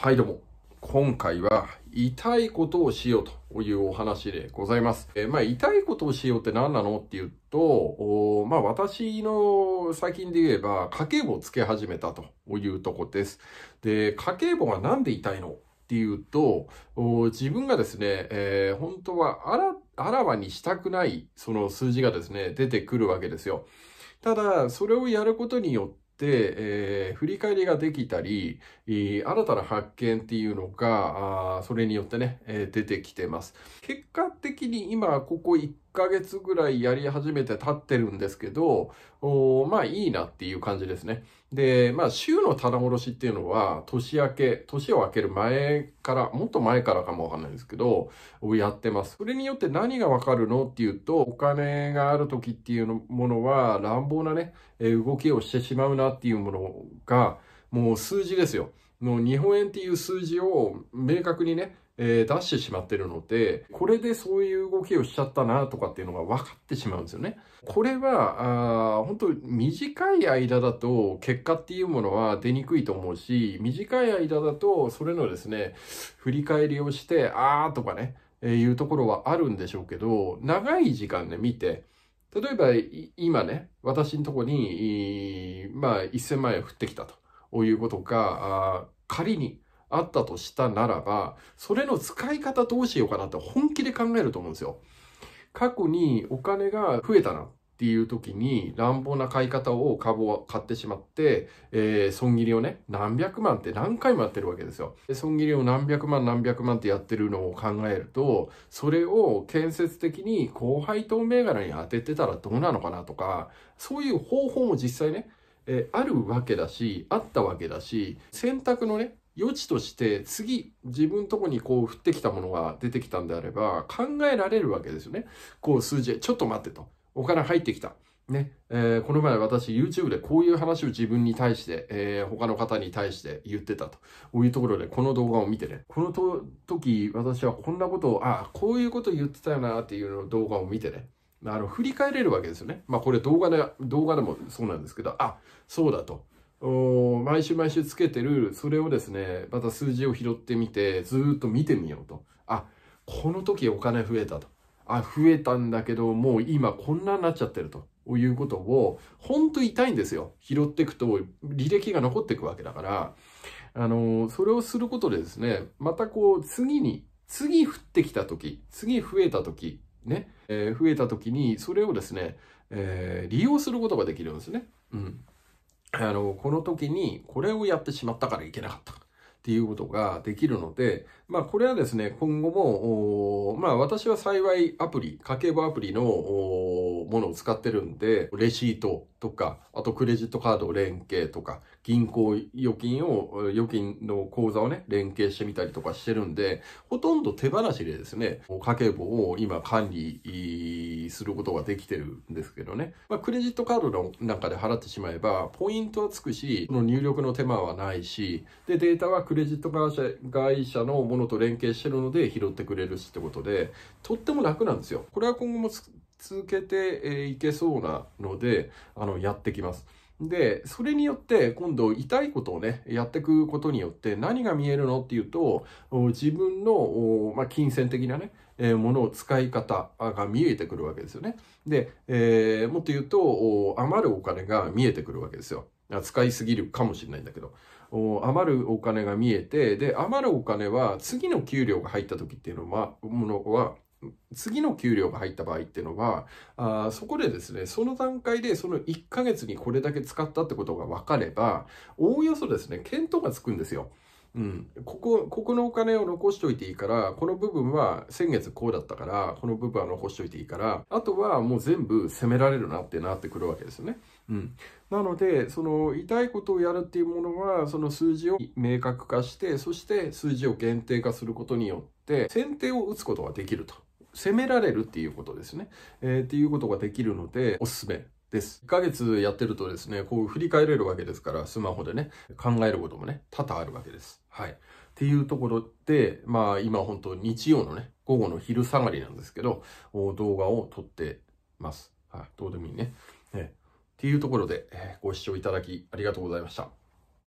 はいどうも。今回は痛いことをしようというお話でございます。えー、まあ痛いことをしようって何なのっていうと、まあ私の最近で言えば家計簿をつけ始めたというとこです。で、家計簿が何で痛いのっていうと、自分がですね、えー、本当はあら、あらわにしたくないその数字がですね、出てくるわけですよ。ただ、それをやることによって、えー、振り返りができたり、新たな発見っていうのが、それによってね、えー、出てきてます。結果的に今、ここ1ヶ月ぐらいやり始めて経ってるんですけど、まあいいなっていう感じですね。で、まあ週の棚卸しっていうのは年明け、年を明ける前から、もっと前からかもわかんないですけど、やってます。それによって何がわかるのっていうと、お金がある時っていうものは乱暴なね、動きをしてしまうなっていうものが、もう数字ですよ。もう日本円っていう数字を明確にね、えー、出してしまってるので、これでそういう動きをしちゃったなとかっていうのが分かってしまうんですよね。これは、あ本当短い間だと結果っていうものは出にくいと思うし、短い間だとそれのですね、振り返りをして、あーとかね、えー、いうところはあるんでしょうけど、長い時間で、ね、見て、例えば今ね、私のとこに、まあ1000万円降ってきたということか、仮に、あったとしたならば、それの使い方どうしようかなって本気で考えると思うんですよ。過去にお金が増えたなっていう時に乱暴な買い方を株を買ってしまって、えー、損切りをね、何百万って何回もやってるわけですよ。で損切りを何百万何百万ってやってるのを考えると、それを建設的に高配当銘柄に当ててたらどうなのかなとか、そういう方法も実際ね、えー、あるわけだし、あったわけだし、選択のね、余地として次自分とこにこう降ってきたものが出てきたんであれば考えられるわけですよね。こう数字、ちょっと待ってと。お金入ってきた。ね、えー、この前私 YouTube でこういう話を自分に対して、えー、他の方に対して言ってたというところでこの動画を見てね、このと時私はこんなことを、ああ、こういうこと言ってたよなっていう動画を見てね、あの、振り返れるわけですよね。まあこれ動画で、動画でもそうなんですけど、あ、そうだと。毎週毎週つけてる、それをですね、また数字を拾ってみて、ずっと見てみようと。あ、この時お金増えたと。あ、増えたんだけど、もう今こんなになっちゃってると。いうことを、本当痛いんですよ。拾っていくと、履歴が残っていくわけだから、あの、それをすることでですね、またこう、次に、次降ってきた時、次増えた時、ね、えー、増えた時に、それをですね、えー、利用することができるんですね。うん。あの、この時にこれをやってしまったからいけなかったっていうことができるので、まあこれはですね、今後も、まあ私は幸いアプリ、家計簿アプリの、ものを使ってるんで、レシートとか、あとクレジットカード連携とか、銀行預金を、預金の口座をね、連携してみたりとかしてるんで、ほとんど手放しでですね、家計簿を今管理することができてるんですけどね。まあ、クレジットカードのなんかで払ってしまえば、ポイントはつくし、その入力の手間はないし、で、データはクレジット会社のものと連携してるので拾ってくれるしってことで、とっても楽なんですよ。これは今後も続けていけそうなので、あの、やってきます。で、それによって今度痛いことをね、やってくことによって何が見えるのっていうと、自分の、まあ、金銭的なね、えものを使い方が見えてくるわけですよね。で、えー、もっと言うと、余るお金が見えてくるわけですよ。使いすぎるかもしれないんだけど。余るお金が見えて、で、余るお金は次の給料が入った時っていうのは、ものは、次の給料が入った場合っていうのはあそこでですねその段階でその1ヶ月にこれだけ使ったってことが分かればおおよそですね見当がつくんですよ。うん、ここここのお金を残しておいていいからこの部分は先月こうだったからこの部分は残しておいていいからあとはもう全部責められるなってなってくるわけですよね。うん、なのでその痛いことをやるっていうものはその数字を明確化してそして数字を限定化することによって先手を打つことができると。責められるっていうことですね。えー、っていうことができるので、おすすめです。1ヶ月やってるとですね、こう振り返れるわけですから、スマホでね、考えることもね、多々あるわけです。はい。っていうところで、まあ今本当日曜のね、午後の昼下がりなんですけど、動画を撮ってます。はい。どうでもいいね。ねっていうところで、えご視聴いただきありがとうございました。